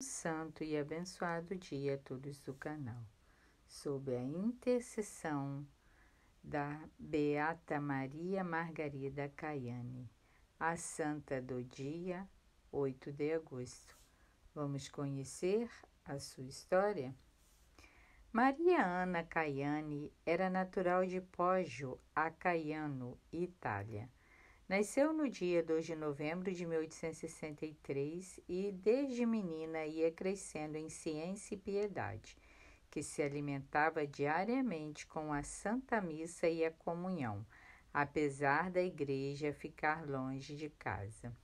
santo e abençoado dia a todos do canal. Sob a intercessão da Beata Maria Margarida Caiane, a santa do dia 8 de agosto. Vamos conhecer a sua história? Maria Ana Caiane era natural de Poggio, Acaiano, Itália. Nasceu no dia 2 de novembro de 1863 e, desde menina, ia crescendo em ciência e piedade, que se alimentava diariamente com a Santa Missa e a Comunhão, apesar da igreja ficar longe de casa.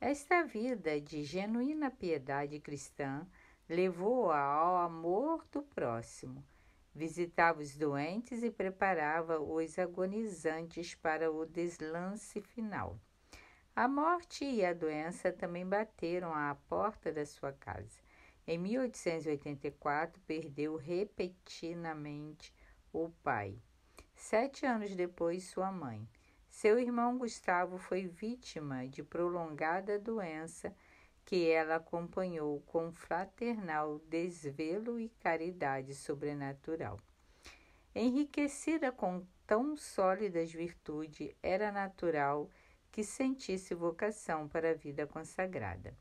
Esta vida de genuína piedade cristã levou-a ao amor do próximo, visitava os doentes e preparava os agonizantes para o deslance final. A morte e a doença também bateram à porta da sua casa. Em 1884, perdeu repetidamente o pai. Sete anos depois, sua mãe. Seu irmão Gustavo foi vítima de prolongada doença que ela acompanhou com fraternal desvelo e caridade sobrenatural. Enriquecida com tão sólidas virtudes, era natural que sentisse vocação para a vida consagrada.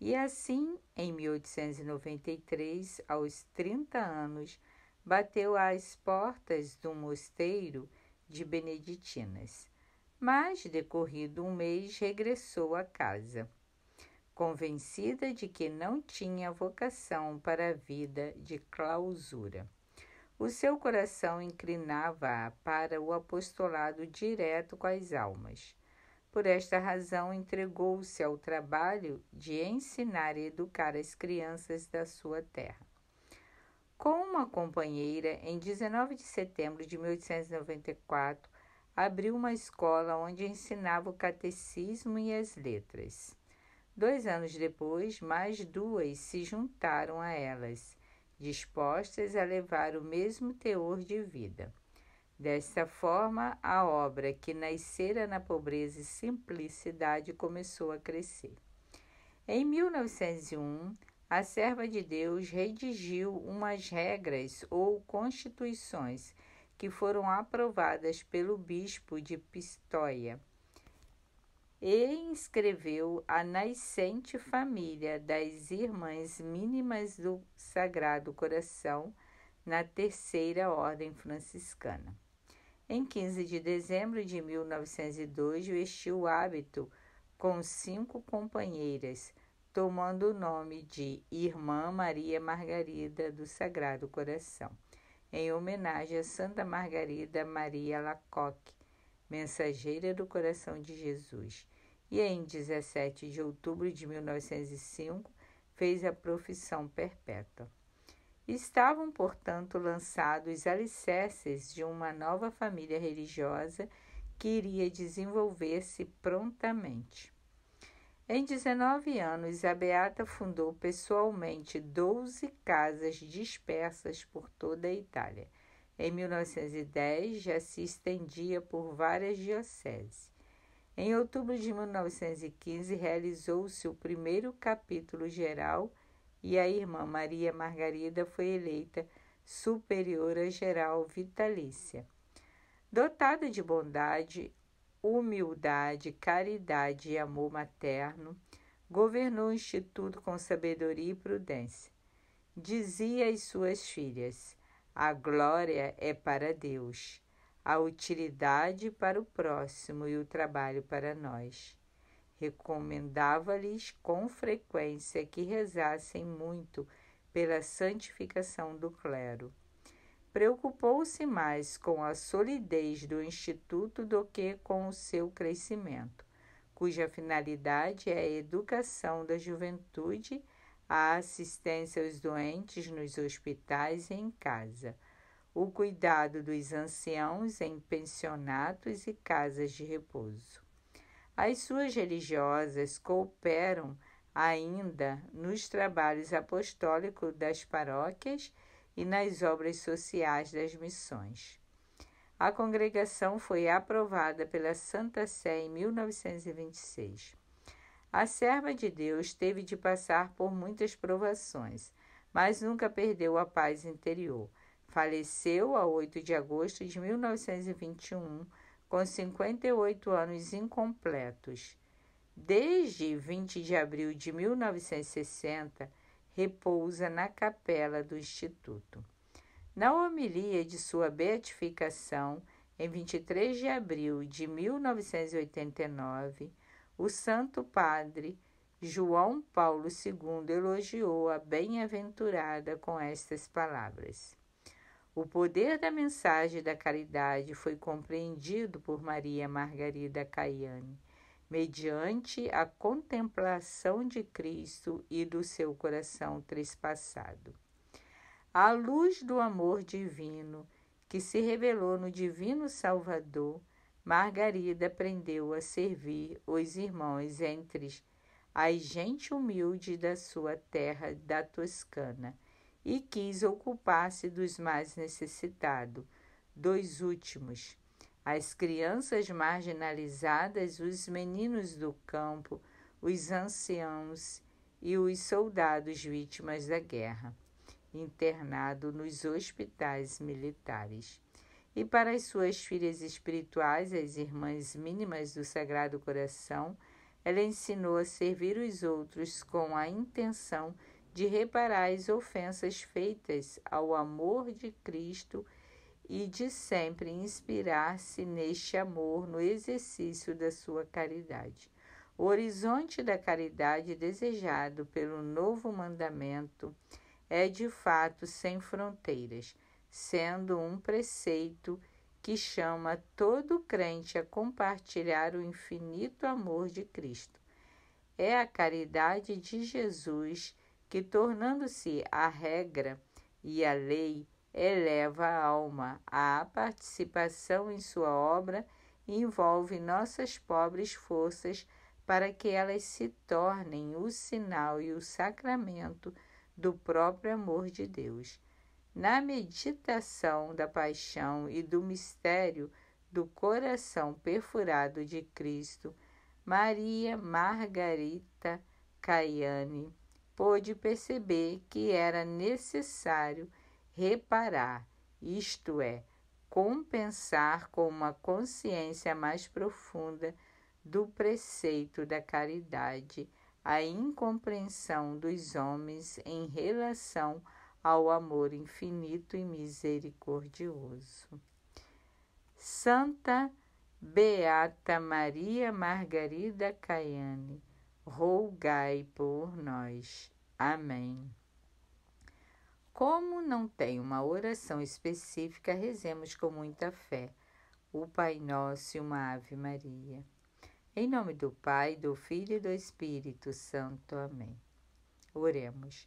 E assim, em 1893, aos 30 anos, bateu às portas do mosteiro de Beneditinas. Mas, decorrido um mês, regressou à casa convencida de que não tinha vocação para a vida de clausura. O seu coração inclinava para o apostolado direto com as almas. Por esta razão, entregou-se ao trabalho de ensinar e educar as crianças da sua terra. Com uma companheira, em 19 de setembro de 1894, abriu uma escola onde ensinava o catecismo e as letras. Dois anos depois, mais duas se juntaram a elas, dispostas a levar o mesmo teor de vida. Desta forma, a obra que nascera na pobreza e simplicidade começou a crescer. Em 1901, a serva de Deus redigiu umas regras ou constituições que foram aprovadas pelo bispo de Pistoia e inscreveu a nascente família das Irmãs Mínimas do Sagrado Coração na Terceira Ordem Franciscana. Em 15 de dezembro de 1902, vestiu o hábito com cinco companheiras, tomando o nome de Irmã Maria Margarida do Sagrado Coração, em homenagem a Santa Margarida Maria Lacoque, mensageira do coração de Jesus, e em 17 de outubro de 1905 fez a profissão perpétua. Estavam, portanto, lançados os alicerces de uma nova família religiosa que iria desenvolver-se prontamente. Em 19 anos, a Beata fundou pessoalmente 12 casas dispersas por toda a Itália em 1910 já se estendia por várias dioceses. Em outubro de 1915 realizou-se o primeiro capítulo geral e a irmã Maria Margarida foi eleita superiora geral vitalícia. Dotada de bondade, humildade, caridade e amor materno, governou o instituto com sabedoria e prudência. Dizia às suas filhas: a glória é para Deus, a utilidade para o próximo e o trabalho para nós. Recomendava-lhes com frequência que rezassem muito pela santificação do clero. Preocupou-se mais com a solidez do instituto do que com o seu crescimento, cuja finalidade é a educação da juventude a assistência aos doentes nos hospitais e em casa, o cuidado dos anciãos em pensionatos e casas de repouso. As suas religiosas cooperam ainda nos trabalhos apostólicos das paróquias e nas obras sociais das missões. A congregação foi aprovada pela Santa Sé em 1926. A serva de Deus teve de passar por muitas provações, mas nunca perdeu a paz interior. Faleceu a 8 de agosto de 1921, com 58 anos incompletos. Desde 20 de abril de 1960, repousa na capela do Instituto. Na homilia de sua beatificação, em 23 de abril de 1989, o Santo Padre João Paulo II elogiou a bem-aventurada com estas palavras. O poder da mensagem da caridade foi compreendido por Maria Margarida Caiane, mediante a contemplação de Cristo e do seu coração trespassado. À luz do amor divino que se revelou no Divino Salvador, Margarida aprendeu a servir os irmãos entre a gente humilde da sua terra da Toscana e quis ocupar-se dos mais necessitados, dos últimos, as crianças marginalizadas, os meninos do campo, os anciãos e os soldados vítimas da guerra, internado nos hospitais militares e para as suas filhas espirituais, as irmãs mínimas do Sagrado Coração, ela ensinou a servir os outros com a intenção de reparar as ofensas feitas ao amor de Cristo e de sempre inspirar-se neste amor no exercício da sua caridade. O horizonte da caridade desejado pelo novo mandamento é de fato sem fronteiras sendo um preceito que chama todo crente a compartilhar o infinito amor de Cristo. É a caridade de Jesus que, tornando-se a regra e a lei, eleva a alma à participação em sua obra e envolve nossas pobres forças para que elas se tornem o sinal e o sacramento do próprio amor de Deus. Na meditação da paixão e do mistério do coração perfurado de Cristo, Maria Margarita Caiane pôde perceber que era necessário reparar, isto é, compensar com uma consciência mais profunda do preceito da caridade a incompreensão dos homens em relação a ao amor infinito e misericordioso. Santa Beata Maria Margarida Caiane, rogai por nós. Amém. Como não tem uma oração específica, rezemos com muita fé o Pai Nosso e uma Ave Maria. Em nome do Pai, do Filho e do Espírito Santo. Amém. Oremos.